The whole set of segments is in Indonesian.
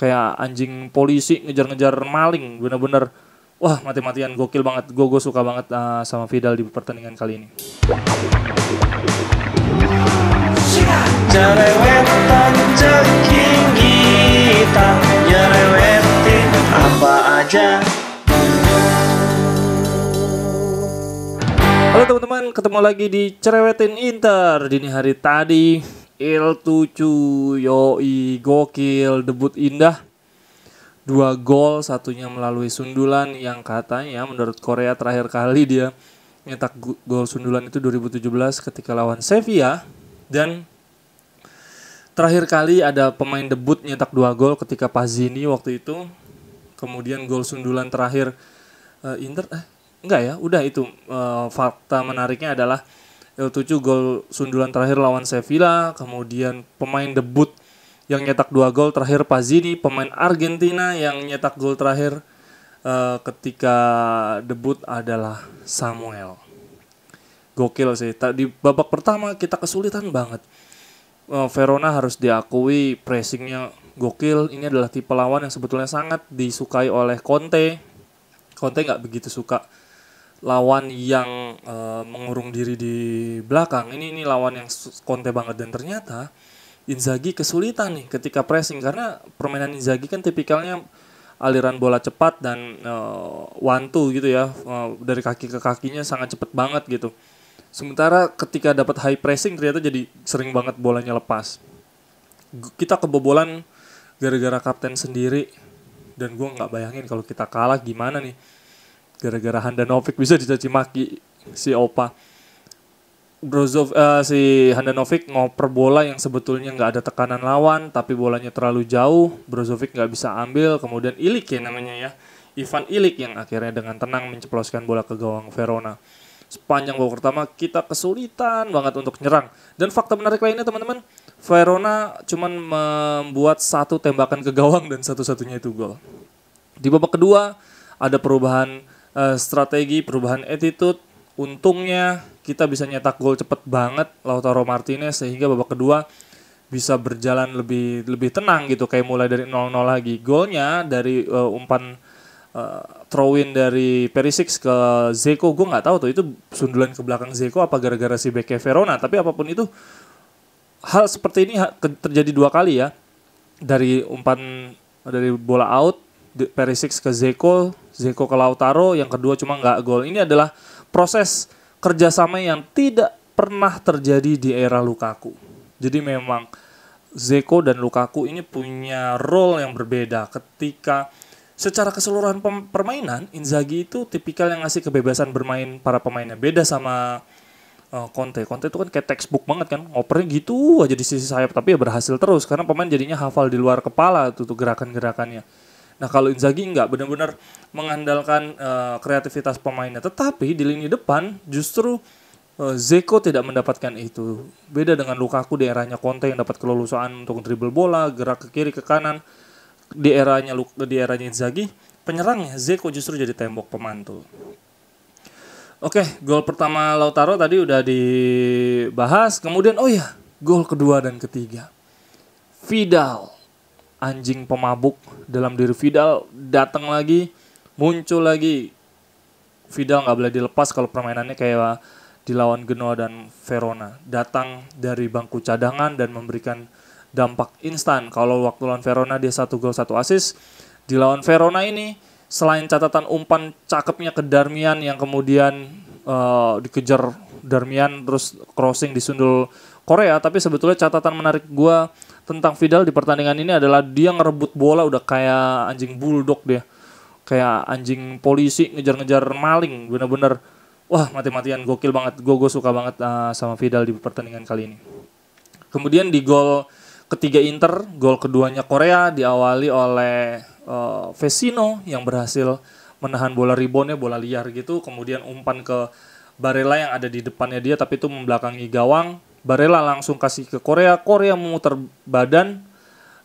kayak anjing polisi ngejar-ngejar maling bener-bener wah mati-matian gokil banget gue gue suka banget uh, sama Vidal di pertandingan kali ini apa aja Halo teman-teman, ketemu lagi di Cerewetin Inter dini hari tadi Tucu Yoi gokil debut indah dua gol satunya melalui sundulan yang katanya menurut Korea terakhir kali dia nyetak gol sundulan itu 2017 ketika lawan Sevilla dan terakhir kali ada pemain debut nyetak dua gol ketika Pazini waktu itu kemudian gol sundulan terakhir uh, Inter eh enggak ya udah itu uh, fakta menariknya adalah L7 gol sundulan mhm. terakhir lawan Sevilla, kemudian pemain debut yang nyetak dua gol terakhir Pazini, pemain Argentina yang nyetak gol terakhir uh, ketika debut adalah Samuel. Gokil sih. Di babak pertama kita kesulitan banget. Uh, Verona harus diakui pressingnya gokil. Ini adalah tipe lawan yang sebetulnya sangat disukai oleh Conte. Conte nggak begitu suka lawan yang uh, mengurung diri di belakang ini ini lawan yang konte banget dan ternyata Inzaghi kesulitan nih ketika pressing karena permainan Inzaghi kan tipikalnya aliran bola cepat dan uh, one two gitu ya uh, dari kaki ke kakinya sangat cepat banget gitu sementara ketika dapat high pressing ternyata jadi sering banget bolanya lepas kita kebobolan gara-gara kapten sendiri dan gue nggak bayangin kalau kita kalah gimana nih gara-gara Handanovic bisa dicaci maki si Opa. Brozov uh, eh, si Handanovic ngoper bola yang sebetulnya nggak ada tekanan lawan tapi bolanya terlalu jauh Brozovic nggak bisa ambil kemudian Ilik ya namanya ya Ivan Ilik yang akhirnya dengan tenang menceploskan bola ke gawang Verona sepanjang babak pertama kita kesulitan banget untuk nyerang dan fakta menarik lainnya teman-teman Verona cuman membuat satu tembakan ke gawang dan satu-satunya itu gol di babak kedua ada perubahan uh, strategi perubahan attitude untungnya kita bisa nyetak gol cepet banget Lautaro Martinez sehingga babak kedua bisa berjalan lebih lebih tenang gitu kayak mulai dari 0-0 lagi golnya dari uh, umpan uh, throw-in dari Perisic ke Zeko gue nggak tahu tuh itu sundulan ke belakang Zeko apa gara-gara si Beke Verona tapi apapun itu hal seperti ini terjadi dua kali ya dari umpan dari bola out Perisic ke Zeko Zeko ke Lautaro, yang kedua cuma nggak gol. Ini adalah proses kerjasama yang tidak pernah terjadi di era Lukaku. Jadi memang Zeko dan Lukaku ini punya role yang berbeda ketika secara keseluruhan permainan Inzaghi itu tipikal yang ngasih kebebasan bermain para pemainnya beda sama uh, Conte. Conte itu kan kayak textbook banget kan, ngopernya gitu aja di sisi sayap tapi ya berhasil terus karena pemain jadinya hafal di luar kepala tuh, tuh gerakan-gerakannya. Nah kalau Inzaghi nggak benar-benar mengandalkan uh, kreativitas pemainnya, tetapi di lini depan justru uh, Zeko tidak mendapatkan itu. Beda dengan Lukaku di eranya Conte yang dapat kelulusan untuk dribble bola, gerak ke kiri ke kanan. Di eranya di eranya Inzaghi, penyerangnya Zeko justru jadi tembok pemantul. Oke, gol pertama Lautaro tadi udah dibahas. Kemudian oh ya, gol kedua dan ketiga. Vidal anjing pemabuk dalam diri Vidal datang lagi, muncul lagi. Vidal nggak boleh dilepas kalau permainannya kayak di lawan Genoa dan Verona. Datang dari bangku cadangan dan memberikan dampak instan. Kalau waktu lawan Verona dia satu gol satu assist, di lawan Verona ini selain catatan umpan cakepnya ke Darmian yang kemudian uh, dikejar Darmian terus crossing disundul Korea tapi sebetulnya catatan menarik gue tentang Vidal di pertandingan ini adalah dia ngerebut bola udah kayak anjing bulldog dia kayak anjing polisi ngejar-ngejar maling bener-bener wah mati-matian gokil banget gue gue suka banget uh, sama Vidal di pertandingan kali ini kemudian di gol ketiga Inter gol keduanya Korea diawali oleh uh, Vecino yang berhasil menahan bola ribonnya, bola liar gitu kemudian umpan ke Barella yang ada di depannya dia tapi itu membelakangi gawang Barella langsung kasih ke Korea Korea memutar badan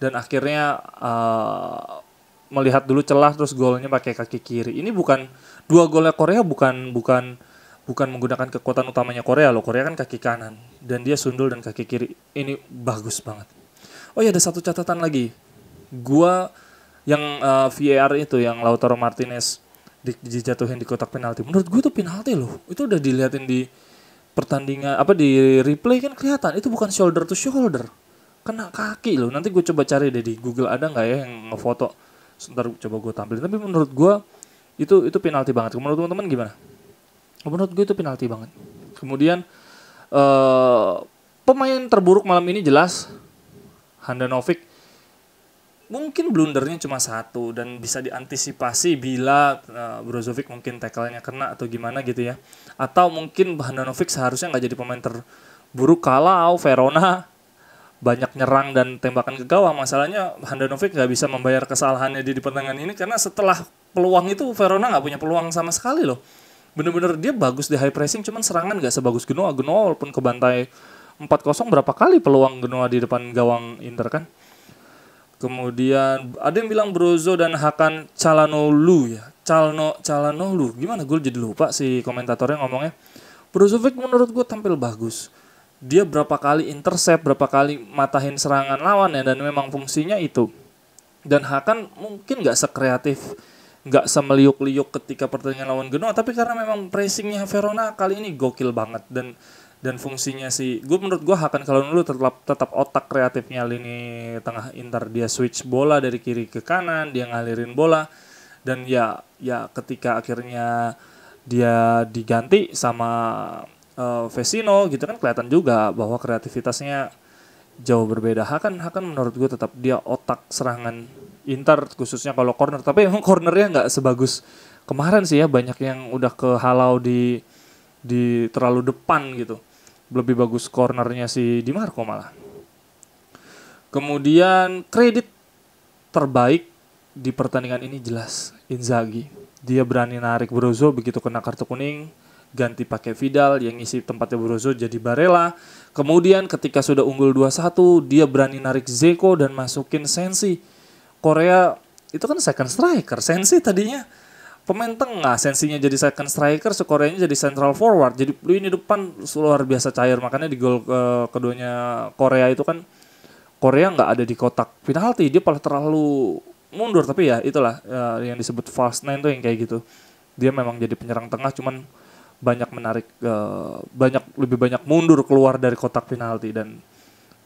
dan akhirnya uh, melihat dulu celah terus golnya pakai kaki kiri ini bukan dua golnya Korea bukan bukan bukan menggunakan kekuatan utamanya Korea loh Korea kan kaki kanan dan dia sundul dan kaki kiri ini bagus banget oh ya ada satu catatan lagi gua yang uh, eh, VAR itu yang Lautaro Martinez dijatuhin di kotak penalti. Menurut gue itu penalti loh. Itu udah dilihatin di pertandingan apa di replay kan kelihatan itu bukan shoulder to shoulder kena kaki loh nanti gue coba cari deh di Google ada nggak ya yang ngefoto sebentar coba gue tampilin tapi menurut gue itu itu penalti banget menurut teman-teman gimana menurut gue itu penalti banget kemudian uh, pemain terburuk malam ini jelas Handanovic mungkin blundernya cuma satu dan bisa diantisipasi bila uh, Brozovic mungkin tackle-nya kena atau gimana gitu ya. Atau mungkin Handanovic seharusnya nggak jadi pemain terburuk kalau Verona banyak nyerang dan tembakan ke gawang. Masalahnya Handanovic nggak bisa membayar kesalahannya di, di pertandingan ini karena setelah peluang itu Verona nggak punya peluang sama sekali loh. Bener-bener dia bagus di high pressing cuman serangan nggak sebagus Genoa. Genoa walaupun kebantai 4-0 berapa kali peluang Genoa di depan gawang Inter kan? Kemudian ada yang bilang Brozo dan Hakan Calanolu ya. Calno Calanolu Gimana gue jadi lupa si komentatornya ngomongnya. Brozovic menurut gue tampil bagus. Dia berapa kali intercept, berapa kali matahin serangan lawan ya dan memang fungsinya itu. Dan Hakan mungkin gak sekreatif, gak semeliuk-liuk ketika pertandingan lawan Genoa, tapi karena memang pressingnya Verona kali ini gokil banget dan dan fungsinya sih, gue menurut gue akan kalau dulu tetap tetap otak kreatifnya lini tengah Inter dia switch bola dari kiri ke kanan dia ngalirin bola dan ya ya ketika akhirnya dia diganti sama uh, Vecino gitu kan kelihatan juga bahwa kreativitasnya jauh berbeda Hakan Hakan menurut gue tetap dia otak serangan Inter khususnya kalau corner tapi emang cornernya nggak sebagus kemarin sih ya banyak yang udah kehalau di di terlalu depan gitu lebih bagus cornernya si Di Marco malah. Kemudian kredit terbaik di pertandingan ini jelas Inzaghi. Dia berani narik Brozo begitu kena kartu kuning, ganti pakai Vidal yang ngisi tempatnya Brozo jadi Barella. Kemudian ketika sudah unggul 2-1, dia berani narik Zeko dan masukin Sensi. Korea itu kan second striker, Sensi tadinya pemain tengah sensinya jadi second striker skornya jadi central forward jadi ini depan luar biasa cair makanya di gol uh, keduanya Korea itu kan Korea nggak ada di kotak penalti dia paling terlalu mundur tapi ya itulah uh, yang disebut fast nine tuh yang kayak gitu dia memang jadi penyerang tengah cuman banyak menarik uh, banyak lebih banyak mundur keluar dari kotak penalti dan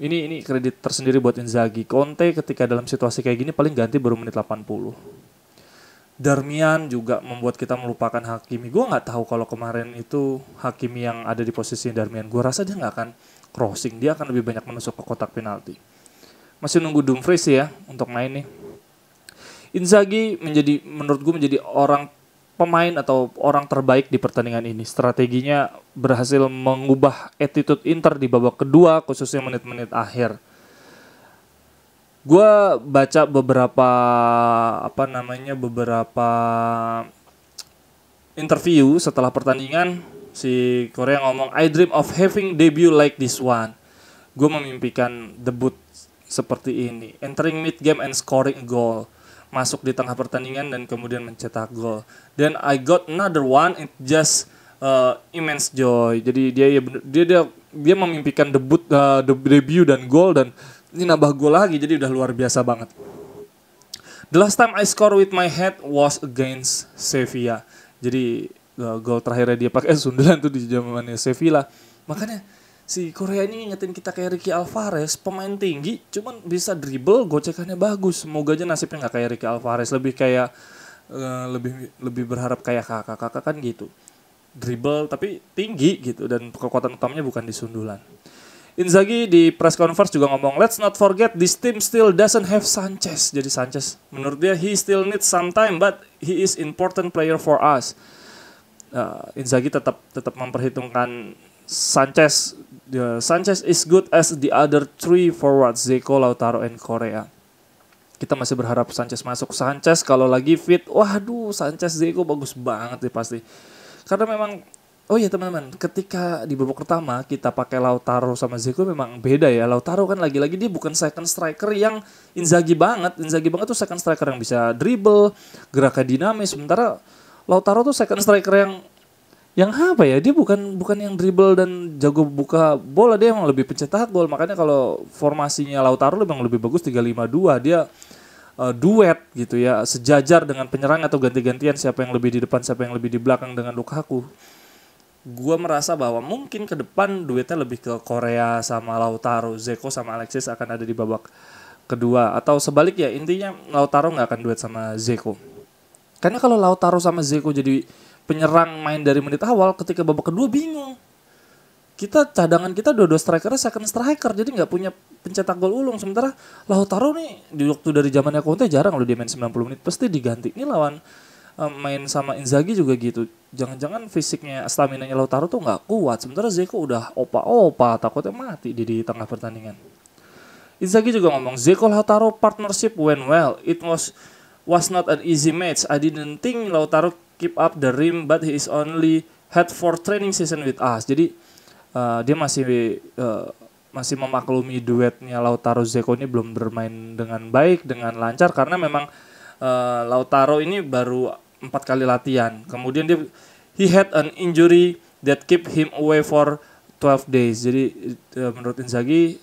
ini ini kredit tersendiri buat Inzaghi Conte ketika dalam situasi kayak gini paling ganti baru menit 80 Darmian juga membuat kita melupakan Hakimi. Gue nggak tahu kalau kemarin itu Hakimi yang ada di posisi Darmian. Gue rasa dia nggak akan crossing. Dia akan lebih banyak menusuk ke kotak penalti. Masih nunggu Dumfries ya untuk main nih. Inzaghi menjadi menurut gue menjadi orang pemain atau orang terbaik di pertandingan ini. Strateginya berhasil mengubah attitude Inter di babak kedua khususnya menit-menit akhir gue baca beberapa apa namanya beberapa interview setelah pertandingan si Korea ngomong I dream of having debut like this one. Gue memimpikan debut seperti ini, entering mid game and scoring a goal. Masuk di tengah pertandingan dan kemudian mencetak gol. Then I got another one, it just uh, immense joy. Jadi dia dia dia dia memimpikan debut uh, debut dan gol dan ini nambah gue lagi jadi udah luar biasa banget. The last time I score with my head was against Sevilla. Jadi uh, gol terakhirnya dia pakai sundulan tuh di zamannya Sevilla. Makanya si Korea ini ngingetin kita kayak Ricky Alvarez, pemain tinggi, cuman bisa dribble, gocekannya bagus. Semoga aja nasibnya nggak kayak Ricky Alvarez, lebih kayak uh, lebih lebih berharap kayak kakak-kakak kan gitu. Dribble tapi tinggi gitu dan kekuatan utamanya bukan di sundulan. Inzaghi di press conference juga ngomong, let's not forget this team still doesn't have Sanchez. Jadi Sanchez, menurut dia he still needs some time, but he is important player for us. Uh, Inzaghi tetap tetap memperhitungkan Sanchez. Uh, Sanchez is good as the other three forwards, Zeko, Lautaro, and Korea. Kita masih berharap Sanchez masuk. Sanchez kalau lagi fit, waduh Sanchez Zeko bagus banget nih pasti. Karena memang Oh iya teman-teman, ketika di babak pertama kita pakai Lautaro sama ziko memang beda ya. Lautaro kan lagi-lagi dia bukan second striker yang Inzaghi banget. Inzaghi banget tuh second striker yang bisa dribble, geraknya dinamis. Sementara Lautaro tuh second striker yang yang apa ya? Dia bukan bukan yang dribble dan jago buka bola, dia emang lebih pencetak gol. Makanya kalau formasinya Lautaro memang lebih bagus 352. Dia uh, duet gitu ya, sejajar dengan penyerang atau ganti-gantian siapa yang lebih di depan, siapa yang lebih di belakang dengan Lukaku gue merasa bahwa mungkin ke depan duetnya lebih ke Korea sama Lautaro, Zeko sama Alexis akan ada di babak kedua atau sebaliknya intinya Lautaro nggak akan duet sama Zeko. Karena kalau Lautaro sama Zeko jadi penyerang main dari menit awal ketika babak kedua bingung. Kita cadangan kita dua-dua striker second striker jadi nggak punya pencetak gol ulung sementara Lautaro nih di waktu dari zamannya Conte jarang loh dia main 90 menit pasti diganti. Ini lawan Eh, main sama Inzaghi juga gitu. Jangan-jangan fisiknya stamina nya Lautaro tuh nggak kuat. Sementara Zeko udah opa-opa, takutnya mati di, di tengah pertandingan. Inzaghi juga ngomong, Zeko Lautaro partnership went well. It was was not an easy match. I didn't think Lautaro keep up the rim, but he is only had for training season with us. Jadi uh, dia masih uh, masih memaklumi duetnya Lautaro Zeko ini belum bermain dengan baik dengan lancar karena memang uh, Lautaro ini baru empat kali latihan. Kemudian dia he had an injury that keep him away for 12 days. Jadi eh, menurut Inzaghi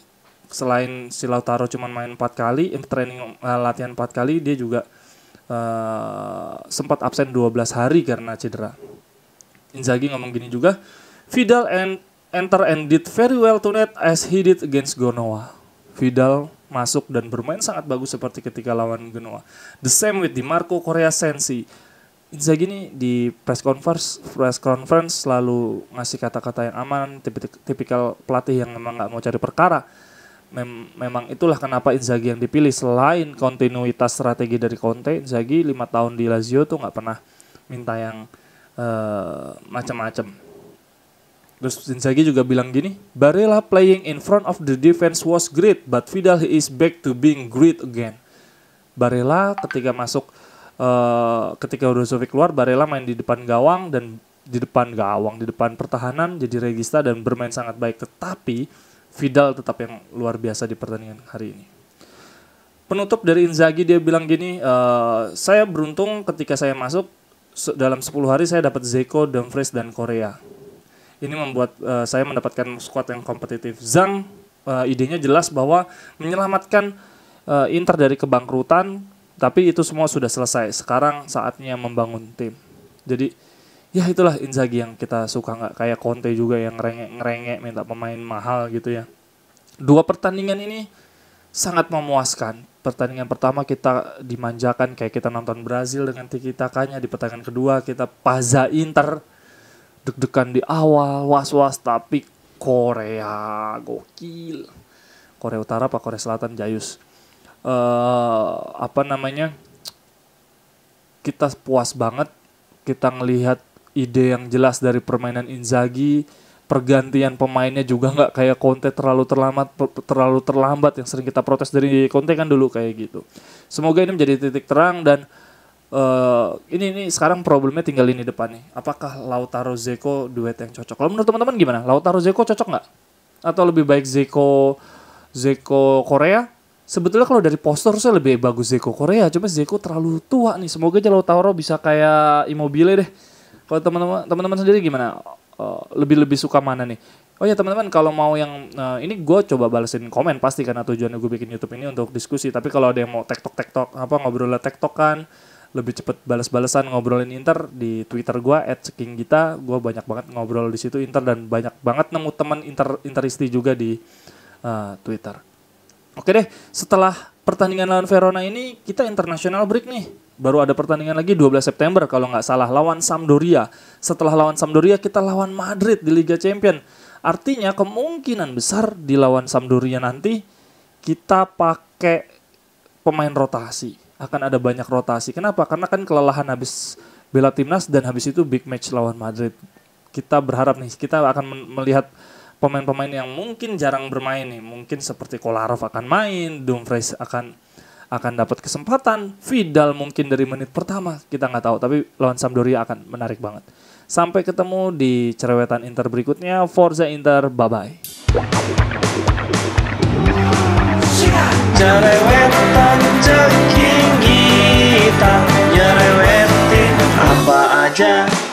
selain si Lautaro cuma main empat kali, eh, training uh, latihan empat kali, dia juga uh, sempat absen 12 hari karena cedera. Inzaghi ngomong gini juga, Vidal and enter and did very well tonight as he did against Gonoa. Vidal masuk dan bermain sangat bagus seperti ketika lawan Genoa. The same with Di Marco Korea Sensi. Inzaghi ini di press conference press conference selalu ngasih kata-kata yang aman, tipikal pelatih yang memang nggak mau cari perkara. Mem memang itulah kenapa Inzaghi yang dipilih selain kontinuitas strategi dari Conte, Inzaghi lima tahun di Lazio tuh nggak pernah minta yang uh, macam-macam. Terus Inzaghi juga bilang gini, Barella playing in front of the defense was great, but Vidal he is back to being great again. Barella ketika masuk uh, ketika Brozovic keluar Barella main di depan gawang dan di depan gawang di depan pertahanan jadi regista dan bermain sangat baik tetapi Vidal tetap yang luar biasa di pertandingan hari ini penutup dari Inzaghi dia bilang gini uh, saya beruntung ketika saya masuk dalam 10 hari saya dapat Zeko, Dumfries dan Korea ini membuat uh, saya mendapatkan squad yang kompetitif Zhang uh, idenya jelas bahwa menyelamatkan uh, Inter dari kebangkrutan tapi itu semua sudah selesai. Sekarang saatnya membangun tim. Jadi ya itulah Inzaghi yang kita suka nggak kayak Conte juga yang ngerengek-ngerengek minta pemain mahal gitu ya. Dua pertandingan ini sangat memuaskan. Pertandingan pertama kita dimanjakan kayak kita nonton Brazil dengan tiki takanya. Di pertandingan kedua kita paza Inter deg-degan di awal, was-was tapi Korea gokil. Korea Utara apa Korea Selatan Jayus uh, apa namanya kita puas banget kita ngelihat ide yang jelas dari permainan Inzaghi pergantian pemainnya juga nggak kayak Conte terlalu terlambat terlalu terlambat yang sering kita protes dari Conte kan dulu kayak gitu semoga ini menjadi titik terang dan uh, ini ini sekarang problemnya tinggal ini depan nih apakah Lautaro Zeko duet yang cocok kalau menurut teman-teman gimana Lautaro Zeko cocok nggak atau lebih baik Zeko Zeko Korea sebetulnya kalau dari poster saya lebih bagus Zeko Korea cuma Zeko terlalu tua nih semoga aja Lautaro bisa kayak Immobile deh kalau teman-teman teman-teman sendiri gimana uh, lebih lebih suka mana nih Oh ya teman-teman kalau mau yang uh, ini gue coba balesin komen pasti karena tujuan gue bikin YouTube ini untuk diskusi. Tapi kalau ada yang mau tektok tektok apa ngobrol tektok kan lebih cepet balas-balasan ngobrolin Inter di Twitter gue @sekinggita gue banyak banget ngobrol di situ Inter dan banyak banget nemu teman Inter Interisti juga di uh, Twitter. Oke deh, setelah pertandingan lawan Verona ini kita internasional break nih. Baru ada pertandingan lagi 12 September kalau nggak salah lawan Sampdoria. Setelah lawan Sampdoria kita lawan Madrid di Liga Champion. Artinya kemungkinan besar di lawan Sampdoria nanti kita pakai pemain rotasi. Akan ada banyak rotasi. Kenapa? Karena kan kelelahan habis bela timnas dan habis itu big match lawan Madrid. Kita berharap nih kita akan melihat pemain-pemain yang mungkin jarang bermain nih, mungkin seperti Kolarov akan main, Dumfries akan akan dapat kesempatan, Vidal mungkin dari menit pertama kita nggak tahu, tapi lawan Sampdoria akan menarik banget. Sampai ketemu di cerewetan Inter berikutnya, Forza Inter, bye bye. Cerewetan ceking kita nyerewetin apa aja.